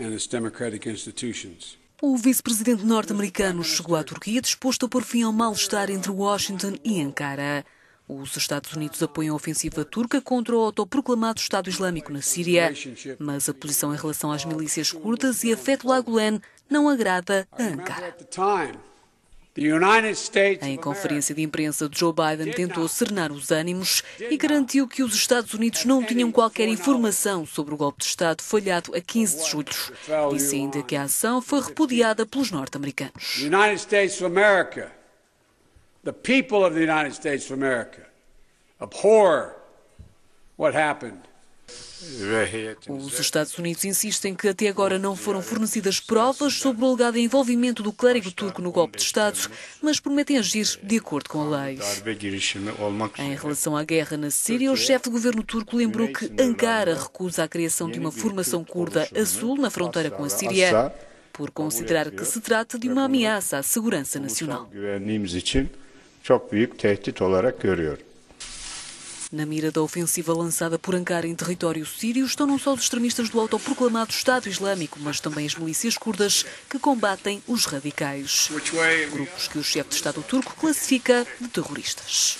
and its democratic institutions. O vice-presidente norte-americano chegou à Turquia disposto a pôr fim ao mal-estar entre Washington e Ankara. Os Estados Unidos apoiam a ofensiva turca contra o autoproclamado Estado Islâmico na Síria, mas a posição em relação às milícias curdas e a Fethullah Gulen não agrada a Ankara. Em conferência de imprensa, Joe Biden tentou cernar os ânimos e garantiu que os Estados Unidos não tinham qualquer informação sobre o golpe de Estado falhado a 15 de julho. Disse ainda que a ação foi repudiada pelos norte-americanos. The people of os Estados Unidos insistem que até agora não foram fornecidas provas sobre o alegado envolvimento do clérigo turco no golpe de Estado, mas prometem agir de acordo com a lei. Em relação à guerra na Síria, o chefe de governo turco lembrou que Ankara recusa a criação de uma formação curda azul na fronteira com a Síria, por considerar que se trata de uma ameaça à segurança nacional. Na mira da ofensiva lançada por Ankara em território sírio estão não só os extremistas do autoproclamado Estado Islâmico, mas também as milícias curdas que combatem os radicais. Grupos que o chefe de Estado turco classifica de terroristas.